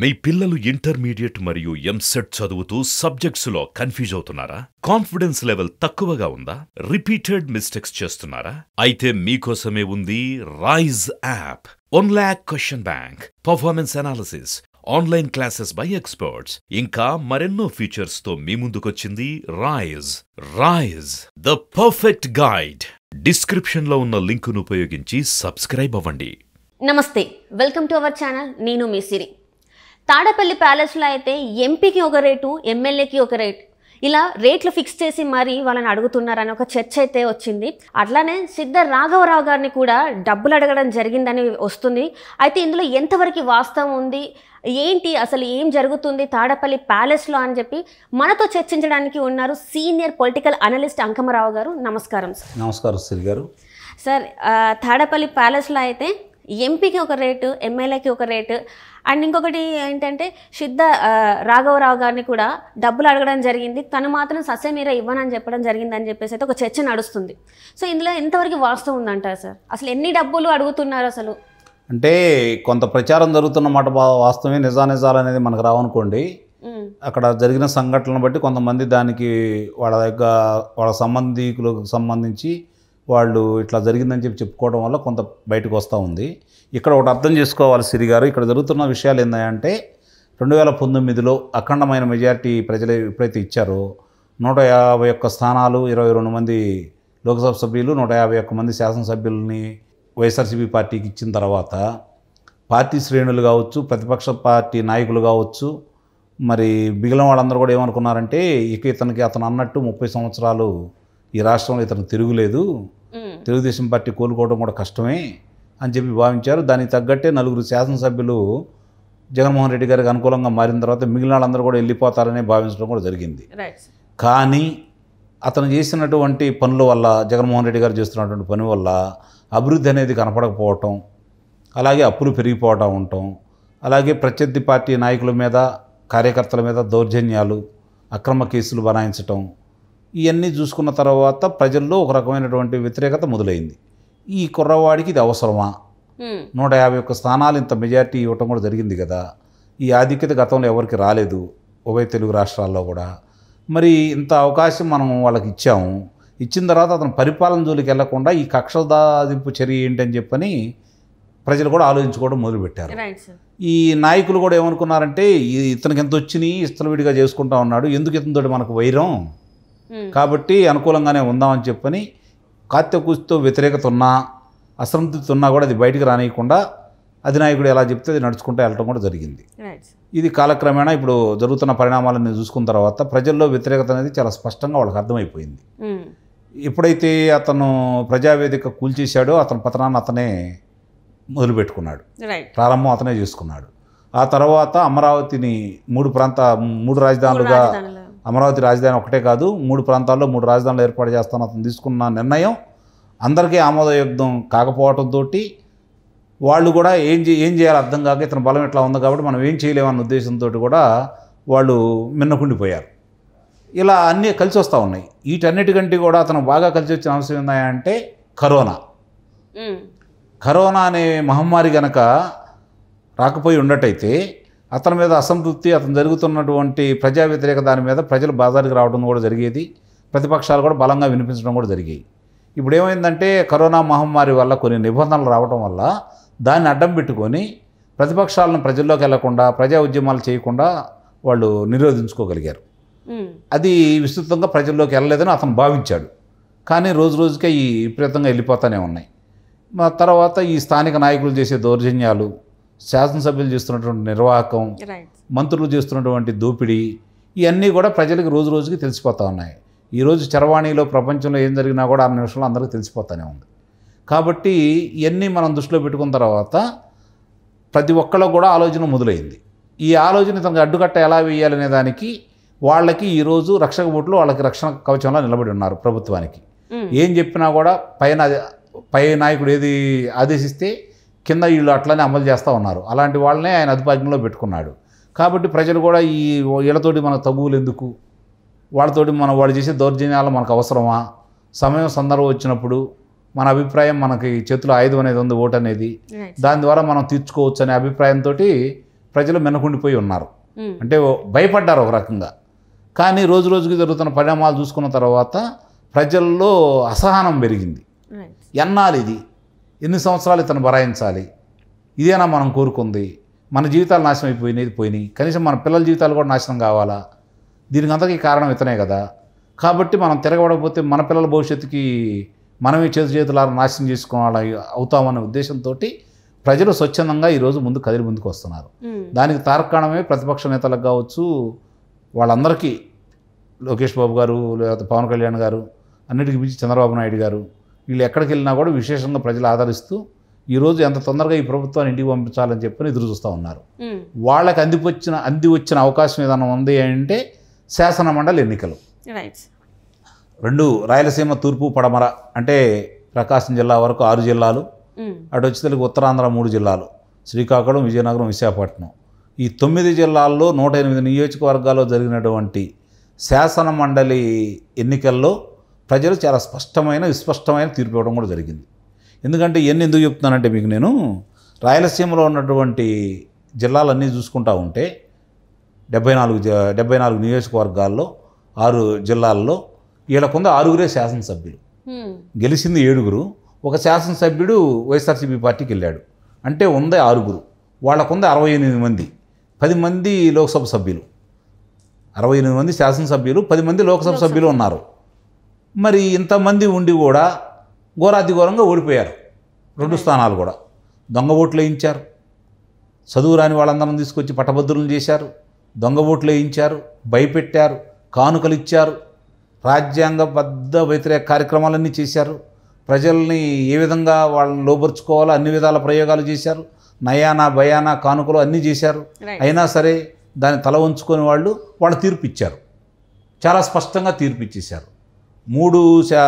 మీ పిల్లలు ఇంటర్మీడియట్ మరియు ఎంసెట్ చదువుతూ సబ్జెక్ట్స్లో కన్ఫ్యూజ్ అవుతున్నారా కాన్ఫిడెన్స్ లెవెల్ తక్కువగా ఉందా రిపీటెడ్ మిస్టేక్స్ చేస్తున్నారా అయితే మీకోసమే ఉంది Rise app one lakh question bank performance analysis online classes by experts ఇంకా మరెన్నో ఫీచర్స్తో మీ ముందుకొచ్చింది Rise Rise the perfect guide డిస్క్రిప్షన్లో ఉన్న లింకును ఉపయోగించి సబ్స్క్రైబ్ అవ్వండి నమస్తే వెల్కమ్ టు అవర్ ఛానల్ నేను మీ సిరి తాడపల్లి ప్యాలెస్లో అయితే ఎంపీకి ఒక రేటు ఎమ్మెల్యేకి ఒక రేటు ఇలా రేట్లు ఫిక్స్ చేసి మరి వాళ్ళని అడుగుతున్నారని ఒక చర్చ అయితే వచ్చింది అట్లానే సిద్ధ రాఘవరావు గారిని కూడా డబ్బులు అడగడం జరిగిందని వస్తుంది అయితే ఇందులో ఎంతవరకు వాస్తవం ఉంది ఏంటి అసలు ఏం జరుగుతుంది తాడపల్లి ప్యాలెస్లో అని చెప్పి మనతో చర్చించడానికి ఉన్నారు సీనియర్ పొలిటికల్ అనలిస్ట్ అంకమరావు గారు నమస్కారం సార్ నమస్కారం సార్ గారు సార్ తాడపల్లి ప్యాలెస్లో అయితే ఎంపీకి ఒక రేటు ఎమ్మెల్యేకి ఒక రేటు అండ్ ఇంకొకటి ఏంటంటే సిద్ధ రాఘవరావు గారిని కూడా డబ్బులు అడగడం జరిగింది తను మాత్రం ససేమీర ఇవ్వనని చెప్పడం జరిగింది అని చెప్పేసి అయితే ఒక చర్చ నడుస్తుంది సో ఇందులో ఎంతవరకు వాస్తవం ఉందంటారు సార్ అసలు ఎన్ని డబ్బులు అడుగుతున్నారు అసలు అంటే కొంత ప్రచారం జరుగుతున్న మాట వాస్తవమే నిజానిజాలు అనేది మనకు రావనుకోండి అక్కడ జరిగిన సంఘటనలను బట్టి కొంతమంది దానికి వాళ్ళ యొక్క వాళ్ళ సంబంధికులకు సంబంధించి వాళ్ళు ఇట్లా జరిగిందని చెప్పి చెప్పుకోవడం వల్ల కొంత బయటకు వస్తూ ఉంది ఇక్కడ ఒకటి అర్థం చేసుకోవాలి సిరి గారు ఇక్కడ జరుగుతున్న విషయాలు ఏంటంటే రెండు వేల పంతొమ్మిదిలో అఖండమైన మెజారిటీ ప్రజలు ఎప్పుడైతే ఇచ్చారో నూట యాభై ఒక్క స్థానాలు ఇరవై రెండు మంది లోక్సభ సభ్యులు నూట యాభై ఒక్క మంది శాసనసభ్యుల్ని వైఎస్ఆర్సీపీ పార్టీకి ఇచ్చిన తర్వాత పార్టీ శ్రేణులు కావచ్చు ప్రతిపక్ష పార్టీ నాయకులు కావచ్చు మరి మిగిలిన వాళ్ళందరూ కూడా ఏమనుకున్నారంటే ఇక ఇతనికి అతను అన్నట్టు ముప్పై సంవత్సరాలు ఈ రాష్ట్రంలో ఇతను తిరుగులేదు తెలుగుదేశం పార్టీ కోలుకోవడం కూడా కష్టమే అని చెప్పి భావించారు దానికి తగ్గట్టే నలుగురు శాసనసభ్యులు జగన్మోహన్ రెడ్డి గారికి అనుకూలంగా మారిన తర్వాత మిగిలిన వాళ్ళందరూ కూడా వెళ్ళిపోతారని భావించడం కూడా జరిగింది కానీ అతను చేసినటువంటి పనుల వల్ల జగన్మోహన్ రెడ్డి గారు చేస్తున్నటువంటి పని వల్ల అభివృద్ధి అనేది కనపడకపోవటం అలాగే అప్పులు పెరిగిపోవటం ఉండటం అలాగే ప్రత్యర్థి పార్టీ నాయకుల మీద కార్యకర్తల మీద దౌర్జన్యాలు అక్రమ కేసులు బనాయించటం ఇవన్నీ చూసుకున్న తర్వాత ప్రజల్లో ఒక రకమైనటువంటి వ్యతిరేకత మొదలైంది ఈ కుర్రవాడికి ఇది అవసరమా నూట యాభై ఒక్క స్థానాలు ఇంత మెజార్టీ ఇవ్వటం కూడా జరిగింది కదా ఈ ఆధిక్యత గతంలో ఎవరికి రాలేదు ఉభయ తెలుగు రాష్ట్రాల్లో కూడా మరి ఇంత అవకాశం మనం వాళ్ళకి ఇచ్చాము ఇచ్చిన తర్వాత అతను పరిపాలన జోలికి వెళ్లకుండా ఈ కక్షదాదింపు చర్య ఏంటని చెప్పని ప్రజలు కూడా ఆలోచించుకోవడం మొదలుపెట్టారు ఈ నాయకులు కూడా ఏమనుకున్నారంటే ఇతనికి ఎంత వచ్చినాయి ఇతను విడిగా చేసుకుంటా ఉన్నాడు ఎందుకు ఇతనితోటి మనకు వైరం కాబట్టి అనుకూలంగానే ఉందామని చెప్పని కాత్యకూసితో వ్యతిరేకత ఉన్నా అసంతృప్తి ఉన్నా కూడా అది బయటకు రానియకుండా అధినాయకుడు ఎలా చెప్తే అది నడుచుకుంటూ వెళ్ళడం కూడా జరిగింది ఇది కాలక్రమేణా ఇప్పుడు జరుగుతున్న పరిణామాలను చూసుకున్న తర్వాత ప్రజల్లో వ్యతిరేకత అనేది చాలా స్పష్టంగా వాళ్ళకి అర్థమైపోయింది ఎప్పుడైతే అతను ప్రజావేదిక కూల్చేశాడో అతని పతనాన్ని అతనే మొదలుపెట్టుకున్నాడు ప్రారంభం అతనే చేసుకున్నాడు ఆ తర్వాత అమరావతిని మూడు ప్రాంత మూడు రాజధానులుగా అమరావతి రాజధాని ఒకటే కాదు మూడు ప్రాంతాల్లో మూడు రాజధానులు ఏర్పాటు చేస్తాను అతను తీసుకున్న నిర్ణయం అందరికీ ఆమోదయోగ్యం కాకపోవడంతో వాళ్ళు కూడా ఏం ఏం చేయాలో అర్థం కాక ఇతని బలం ఇట్లా ఉంది కాబట్టి మనం ఏం చేయలేమన్న ఉద్దేశంతో కూడా వాళ్ళు మిన్నకుండిపోయారు ఇలా అన్నీ కలిసి వస్తూ ఉన్నాయి వీటన్నిటికంటే కూడా అతను బాగా కలిసి వచ్చిన అంశం ఉన్నాయంటే కరోనా కరోనా అనే మహమ్మారి కనుక రాకపోయి ఉండటైతే అతని మీద అసంతృప్తి అతను జరుగుతున్నటువంటి ప్రజా వ్యతిరేక దాని మీద ప్రజలు బజారుకు రావడం కూడా జరిగేది ప్రతిపక్షాలు కూడా బలంగా వినిపించడం కూడా జరిగాయి ఇప్పుడు ఏమైందంటే కరోనా మహమ్మారి వల్ల కొన్ని నిబంధనలు రావడం వల్ల దాన్ని అడ్డం పెట్టుకొని ప్రతిపక్షాలను ప్రజల్లోకి వెళ్లకుండా ప్రజా ఉద్యమాలు చేయకుండా వాళ్ళు నిరోధించుకోగలిగారు అది విస్తృతంగా ప్రజల్లోకి వెళ్ళలేదని అతను భావించాడు కానీ రోజు రోజుకే ఈ విపరీతంగా వెళ్ళిపోతూనే ఉన్నాయి తర్వాత ఈ స్థానిక నాయకులు చేసే దౌర్జన్యాలు శాసనసభ్యులు చేస్తున్నటువంటి నిర్వాహకం మంత్రులు చేస్తున్నటువంటి దోపిడీ ఇవన్నీ కూడా ప్రజలకు రోజు రోజుకి తెలిసిపోతూ ఉన్నాయి ఈరోజు చరవాణిలో ప్రపంచంలో ఏం జరిగినా కూడా ఆ నిమిషంలో అందరికీ తెలిసిపోతూనే ఉంది కాబట్టి ఇవన్నీ మనం దృష్టిలో పెట్టుకున్న తర్వాత ప్రతి ఒక్కళ్ళకు కూడా ఆలోచన మొదలైంది ఈ ఆలోచన తనకు అడ్డుకట్ట ఎలా వేయాలనే దానికి వాళ్ళకి ఈరోజు రక్షక బోట్లు వాళ్ళకి రక్షణ కవచంలో నిలబడి ఉన్నారు ప్రభుత్వానికి hmm. ఏం చెప్పినా కూడా పైన పై నాయకుడు ఏది ఆదేశిస్తే కింద వీళ్ళు అట్లనే అమలు చేస్తూ ఉన్నారు అలాంటి వాళ్ళనే ఆయన అధిపాజ్యంలో పెట్టుకున్నాడు కాబట్టి ప్రజలు కూడా ఈ వీళ్ళతోటి మన తగువులు ఎందుకు వాళ్ళతోటి మనం వాళ్ళు చేసే దౌర్జన్యాలు మనకు అవసరమా సమయం సందర్భం వచ్చినప్పుడు మన అభిప్రాయం మనకి చేతిలో ఆయుధం అనేది ఉంది ఓటు అనేది దాని ద్వారా మనం తీర్చుకోవచ్చు అనే అభిప్రాయంతో ప్రజలు మెనకుండిపోయి ఉన్నారు hmm. అంటే భయపడ్డారు ఒక రకంగా కానీ రోజు రోజుకి జరుగుతున్న పరిణామాలు చూసుకున్న తర్వాత ప్రజల్లో అసహనం పెరిగింది ఎన్నాలు ఇది ఎన్ని సంవత్సరాలు ఇతను బరాయించాలి ఇదేనా మనం కోరుకుంది మన జీవితాలు నాశనం అయిపోయినది పోయినాయి కనీసం మన పిల్లల జీవితాలు కూడా నాశనం కావాలా దీనికి అంతకీ కారణం ఇతనే కదా కాబట్టి మనం తిరగబడకపోతే మన పిల్లల భవిష్యత్తుకి మనమే చేతు చేతుల నాశనం చేసుకోవాలి అవుతామనే ఉద్దేశంతో ప్రజలు స్వచ్ఛందంగా ఈరోజు ముందు కదిలి ముందుకు వస్తున్నారు దానికి తార్కాణమే ప్రతిపక్ష నేతలకు కావచ్చు వాళ్ళందరికీ లోకేష్ బాబు గారు లేకపోతే పవన్ కళ్యాణ్ గారు అన్నిటికీ మించి చంద్రబాబు నాయుడు గారు వీళ్ళు ఎక్కడికి వెళ్ళినా కూడా విశేషంగా ప్రజలు ఆదరిస్తూ ఈరోజు ఎంత తొందరగా ఈ ప్రభుత్వాన్ని ఇంటికి పంపించాలని చెప్పని ఎదురు చూస్తూ ఉన్నారు వాళ్ళకి అందిపొచ్చిన అంది వచ్చిన అవకాశం ఏదైనా ఉంది అంటే శాసన మండలి ఎన్నికలు రెండు రాయలసీమ తూర్పు పడమర అంటే ప్రకాశం జిల్లా వరకు ఆరు జిల్లాలు అటు వచ్చి తెలుగు ఉత్తరాంధ్ర మూడు జిల్లాలు శ్రీకాకుళం విజయనగరం విశాఖపట్నం ఈ తొమ్మిది జిల్లాల్లో నూట ఎనిమిది నియోజకవర్గాల్లో జరిగినటువంటి శాసన మండలి ఎన్నికల్లో ప్రజలు చాలా స్పష్టమైన విస్పష్టమైన తీర్పు ఇవ్వడం కూడా జరిగింది ఎందుకంటే ఇవన్నీ ఎందుకు చెప్తున్నానంటే మీకు నేను రాయలసీమలో ఉన్నటువంటి జిల్లాలన్నీ చూసుకుంటా ఉంటే డెబ్బై నాలుగు డెబ్బై నాలుగు నియోజకవర్గాల్లో ఆరు జిల్లాల్లో వీళ్ళకుంద ఆరుగురే శాసనసభ్యులు గెలిచింది ఏడుగురు ఒక శాసనసభ్యుడు వైఎస్ఆర్సీపీ పార్టీకి వెళ్ళాడు అంటే ఉంది ఆరుగురు వాళ్ళకుంది అరవై ఎనిమిది మంది పది మంది లోక్సభ సభ్యులు అరవై ఎనిమిది మంది శాసనసభ్యులు పది మంది లోక్సభ సభ్యులు ఉన్నారు మరి ఇంతమంది ఉండి కూడా ఘోరాతి ఘోరంగా ఓడిపోయారు రెండు స్థానాలు కూడా దొంగ ఓట్లు వేయించారు చదువు రాని వాళ్ళందరం తీసుకొచ్చి పట్టభద్రులు చేశారు దొంగ ఓట్లు వేయించారు భయపెట్టారు కానుకలు ఇచ్చారు రాజ్యాంగ బద్ద వ్యతిరేక కార్యక్రమాలన్నీ చేశారు ప్రజల్ని ఏ విధంగా వాళ్ళని లోపరుచుకోవాలో అన్ని విధాల ప్రయోగాలు చేశారు నయానా భయానా కానుకలు అన్నీ చేశారు అయినా సరే దాన్ని తల ఉంచుకొని వాళ్ళు వాళ్ళు తీర్పిచ్చారు చాలా స్పష్టంగా తీర్పిచ్చేశారు మూడు శా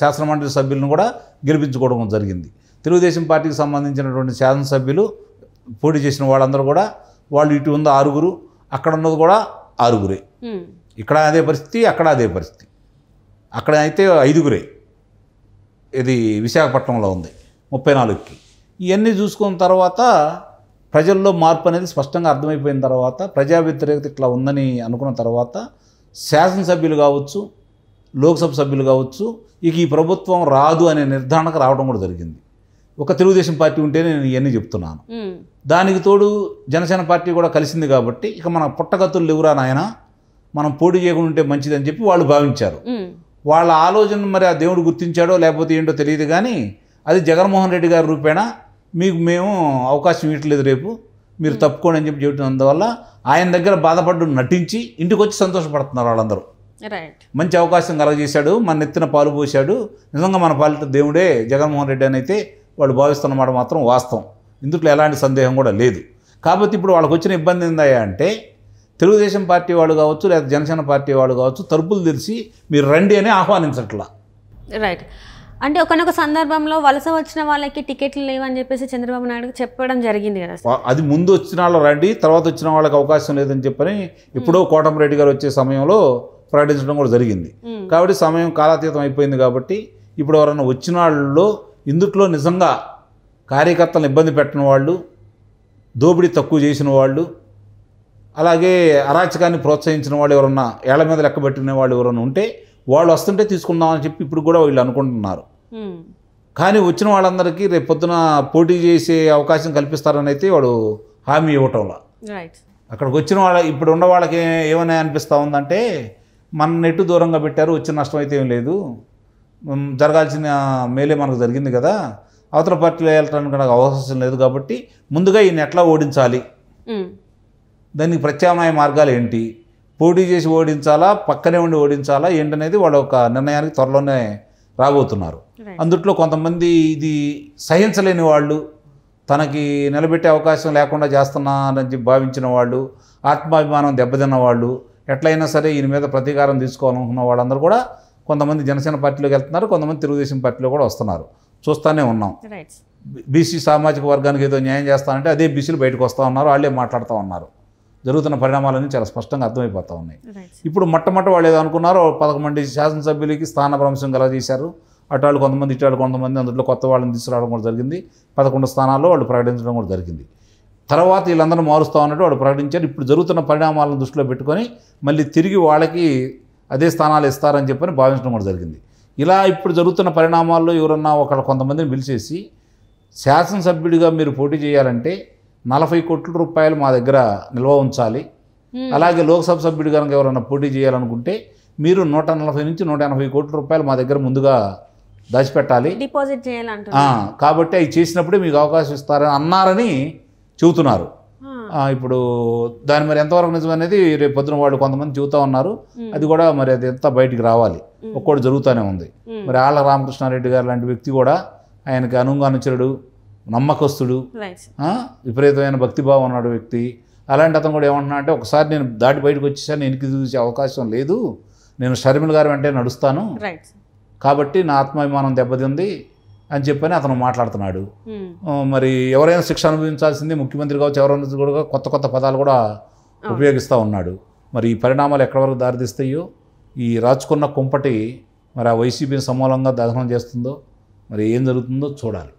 శాసనమండలి సభ్యులను కూడా గెలిపించుకోవడం జరిగింది తెలుగుదేశం పార్టీకి సంబంధించినటువంటి శాసనసభ్యులు పోటీ చేసిన వాళ్ళందరూ కూడా వాళ్ళు ఇటు ఉందో ఆరుగురు అక్కడ ఉన్నది కూడా ఆరుగురే ఇక్కడ అదే పరిస్థితి అక్కడ అదే పరిస్థితి అక్కడ అయితే ఐదుగురే ఇది విశాఖపట్నంలో ఉంది ముప్పై నాలుగుకి ఇవన్నీ చూసుకున్న తర్వాత ప్రజల్లో మార్పు అనేది స్పష్టంగా అర్థమైపోయిన తర్వాత ప్రజా వ్యతిరేకత ఇట్లా ఉందని అనుకున్న తర్వాత శాసనసభ్యులు కావచ్చు లోక్సభ సభ్యులు కావచ్చు ఇక ఈ ప్రభుత్వం రాదు అనే నిర్ధారణకు రావడం కూడా జరిగింది ఒక తెలుగుదేశం పార్టీ ఉంటే నేను ఇవన్నీ చెప్తున్నాను దానికి తోడు జనసేన పార్టీ కూడా కలిసింది కాబట్టి ఇక మన పుట్టగతులు లేవురా నాయన మనం పోటీ చేయకుండా ఉంటే మంచిదని చెప్పి వాళ్ళు భావించారు వాళ్ళ ఆలోచన మరి ఆ దేవుడు గుర్తించాడో లేకపోతే ఏంటో తెలియదు కానీ అది జగన్మోహన్ రెడ్డి గారి రూపేణా మీకు మేము అవకాశం ఇవ్వట్లేదు రేపు మీరు తప్పుకోండి అని చెప్పి చెప్పినందువల్ల ఆయన దగ్గర బాధపడ్డు నటించి ఇంటికి వచ్చి సంతోషపడుతున్నారు వాళ్ళందరూ మంచి అవకాశం కలగజేశాడు మన నెత్తిన పాలు పోశాడు నిజంగా మన పాలిట దేవుడే జగన్మోహన్ రెడ్డి అని అయితే వాళ్ళు భావిస్తున్నమాట మాత్రం వాస్తవం ఇందుట్లో ఎలాంటి సందేహం కూడా లేదు కాబట్టి ఇప్పుడు వాళ్ళకు వచ్చిన ఇబ్బంది ఏందయ్యా అంటే తెలుగుదేశం పార్టీ వాళ్ళు కావచ్చు లేదా జనసేన పార్టీ వాళ్ళు కావచ్చు తలుపులు తెలిసి మీరు రండి అని ఆహ్వానించట్లా రైట్ అంటే ఒకనొక సందర్భంలో వలస వచ్చిన వాళ్ళకి టికెట్లు లేవని చెప్పేసి చంద్రబాబు నాయుడు చెప్పడం జరిగింది కదా అది ముందు వచ్చిన వాళ్ళు రండి తర్వాత వచ్చిన వాళ్ళకి అవకాశం లేదని చెప్పని ఎప్పుడో కోటమరెడ్డి గారు వచ్చే సమయంలో ప్రకటించడం కూడా జరిగింది కాబట్టి సమయం కాలాతీతం అయిపోయింది కాబట్టి ఇప్పుడు ఎవరైనా వచ్చిన వాళ్ళలో ఇందుట్లో నిజంగా కార్యకర్తలను ఇబ్బంది పెట్టిన వాళ్ళు దోపిడీ తక్కువ చేసిన వాళ్ళు అలాగే అరాచకాన్ని ప్రోత్సహించిన వాళ్ళు ఎవరన్నా ఏళ్ల మీద లెక్కబెట్టిన వాళ్ళు ఎవరైనా ఉంటే వాళ్ళు వస్తుంటే తీసుకుందామని చెప్పి ఇప్పుడు కూడా వీళ్ళు అనుకుంటున్నారు కానీ వచ్చిన వాళ్ళందరికీ రేపు పొద్దున పోటీ చేసే అవకాశం కల్పిస్తారని అయితే వాడు హామీ ఇవ్వటంలో అక్కడికి వచ్చిన వాళ్ళ ఇప్పుడు ఉన్న వాళ్ళకి ఏమైనా అనిపిస్తూ ఉందంటే మన నెట్టు దూరంగా పెట్టారు వచ్చిన నష్టం అయితే ఏం లేదు జరగాల్సిన మేలే మనకు జరిగింది కదా అవతల పార్టీలో వెళ్ళటానికి నాకు అవకాశం లేదు కాబట్టి ముందుగా ఈయన ఎట్లా ఓడించాలి దానికి ప్రత్యామ్నాయ మార్గాలు ఏంటి పోటీ చేసి ఓడించాలా పక్కనే ఉండి ఓడించాలా ఏంటనేది వాళ్ళ ఒక నిర్ణయానికి త్వరలోనే రాబోతున్నారు అందుట్లో కొంతమంది ఇది సహించలేని వాళ్ళు తనకి నిలబెట్టే అవకాశం లేకుండా చేస్తున్నానని భావించిన వాళ్ళు ఆత్మాభిమానం దెబ్బతిన్న వాళ్ళు ఎట్లయినా సరే ఈయన మీద ప్రతీకారం తీసుకోవాలనుకున్న వాళ్ళందరూ కూడా కొంతమంది జనసేన పార్టీలోకి వెళ్తున్నారు కొంతమంది తెలుగుదేశం పార్టీలో కూడా వస్తున్నారు చూస్తూనే ఉన్నాం బీసీ సామాజిక వర్గానికి ఏదో న్యాయం చేస్తానంటే అదే బీసీలు బయటకు వస్తూ ఉన్నారు వాళ్ళే మాట్లాడుతూ ఉన్నారు జరుగుతున్న పరిణామాలన్నీ చాలా స్పష్టంగా అర్థమైపోతూ ఉన్నాయి ఇప్పుడు మొట్టమొదటి వాళ్ళు ఏదో అనుకున్నారో పదకొండు మంది శాసనసభ్యులకి గల చేశారు అటు కొంతమంది ఇటు కొంతమంది అందులో కొత్త వాళ్ళని తీసుకురావడం కూడా జరిగింది పదకొండు స్థానాల్లో వాళ్ళు ప్రకటించడం కూడా జరిగింది తర్వాత వీళ్ళందరూ మారుస్తాం అన్నట్టు వాడు ప్రకటించారు ఇప్పుడు జరుగుతున్న పరిణామాలను దృష్టిలో పెట్టుకొని మళ్ళీ తిరిగి వాళ్ళకి అదే స్థానాలు ఇస్తారని చెప్పని భావించడం కూడా జరిగింది ఇలా ఇప్పుడు జరుగుతున్న పరిణామాల్లో ఎవరన్నా ఒక కొంతమందిని పిలిచేసి శాసనసభ్యుడిగా మీరు పోటీ చేయాలంటే నలభై కోట్ల రూపాయలు మా దగ్గర నిల్వ ఉంచాలి అలాగే లోక్సభ సభ్యుడు కనుక ఎవరైనా పోటీ చేయాలనుకుంటే మీరు నూట నలభై నుంచి నూట ఎనభై కోట్ల రూపాయలు మా దగ్గర ముందుగా దాచిపెట్టాలి డిపాజిట్ చేయాలంటే కాబట్టి అవి చేసినప్పుడే మీకు అవకాశం ఇస్తారని అన్నారని చెబుతున్నారు ఇప్పుడు దాని మరి ఎంతవరకు నిజమనేది రేపు పొద్దున వాళ్ళు కొంతమంది చెబుతా ఉన్నారు అది కూడా మరి అది ఎంత బయటికి రావాలి ఒక్కోటి జరుగుతూనే ఉంది మరి ఆళ్ళ రామకృష్ణారెడ్డి గారు లాంటి వ్యక్తి కూడా ఆయనకి అనుంగానుచరుడు నమ్మకస్తుడు విపరీతమైన భక్తిభావం ఉన్నాడు వ్యక్తి అలాంటి అతను కూడా ఏమంటున్నా అంటే ఒకసారి నేను దాటి బయటకు వచ్చేసాను ఎనికి చూసే అవకాశం లేదు నేను షర్మిల గారు వెంటే నడుస్తాను కాబట్టి నా ఆత్మాభిమానం దెబ్బతింది అని చెప్పని అతను మాట్లాడుతున్నాడు మరి ఎవరైనా శిక్ష అనుభవించాల్సింది ముఖ్యమంత్రి కావచ్చు ఎవరైనా కూడా కొత్త కొత్త పదాలు కూడా ఉపయోగిస్తూ ఉన్నాడు మరి ఈ పరిణామాలు ఎక్కడి వరకు దారితీస్తాయో ఈ రాచుకున్న కుంపటి మరి ఆ వైసీపీని సమూలంగా దహనం చేస్తుందో మరి ఏం జరుగుతుందో చూడాలి